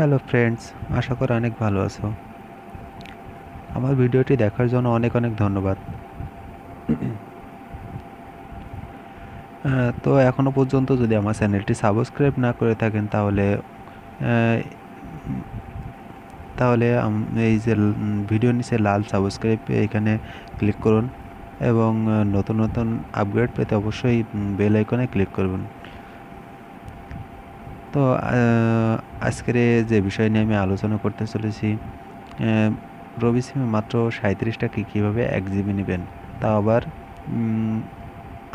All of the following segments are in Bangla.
হ্যালো ফ্রেন্ডস আশা করি অনেক ভালো আছো আমার ভিডিওটি দেখার জন্য অনেক অনেক ধন্যবাদ তো এখনও পর্যন্ত যদি আমার চ্যানেলটি সাবস্ক্রাইব না করে থাকেন তাহলে তাহলে এই যে ভিডিও নিচে লাল সাবস্ক্রাইব এখানে ক্লিক করুন এবং নতুন নতুন আপগ্রেড পেতে অবশ্যই বেল আইকনে ক্লিক করবেন তো আজকের যে বিষয় নিয়ে আমি আলোচনা করতে চলেছি রবি সিমে মাত্র সাঁত্রিশ কীভাবে এক জিবি নেবেন তা আবার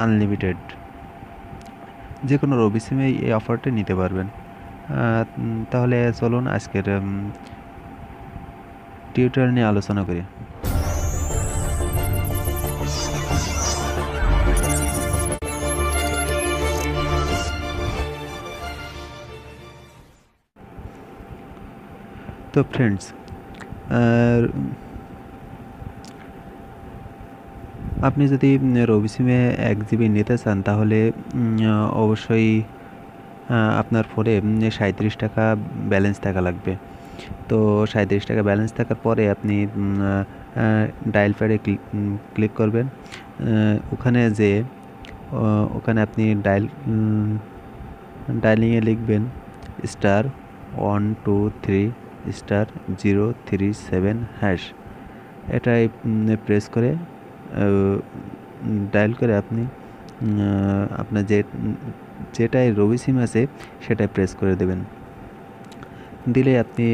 আনলিমিটেড যে কোনো রবি সিমে এই অফারটি নিতে পারবেন তাহলে চলুন আজকের টিউটার নিয়ে আলোচনা করি তো ফ্রেন্ডস আর আপনি যদি রবি সিমে এক জিবি নিতে চান তাহলে অবশ্যই আপনার ফোনে সাঁত্রিশ টাকা ব্যালেন্স থাকা লাগবে তো সাঁত্রিশ টাকা ব্যালেন্স থাকার পরে আপনি ডায়াল প্যাডে ক্লিক করবেন ওখানে যে ওখানে আপনি ডায়াল ডায়ালিংয়ে লিখবেন star one two three star zero three seven hash এটাই প্রেস করে ডায়াল করে আপনি আপনার যে যেটাই রবি সিম আছে সেটাই প্রেস করে দেবেন দিলে আপনি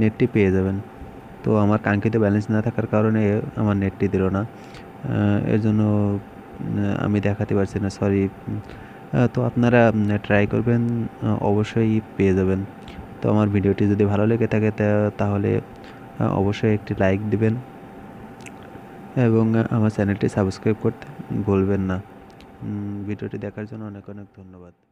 নেটটি পেয়ে যাবেন তো আমার কাঙ্ক্ষিত ব্যালেন্স না থাকার কারণে আমার নেটটি দিল না এর জন্য আমি দেখাতে পারছি না সরি তো আপনারা ট্রাই করবেন অবশ্যই পেয়ে যাবেন তো আমার ভিডিওটি যদি ভালো লেগে থাকে তাহলে অবশ্যই একটি লাইক দিবেন এবং আমার চ্যানেলটি সাবস্ক্রাইব করতে ভুলবেন না ভিডিওটি দেখার জন্য অনেক অনেক ধন্যবাদ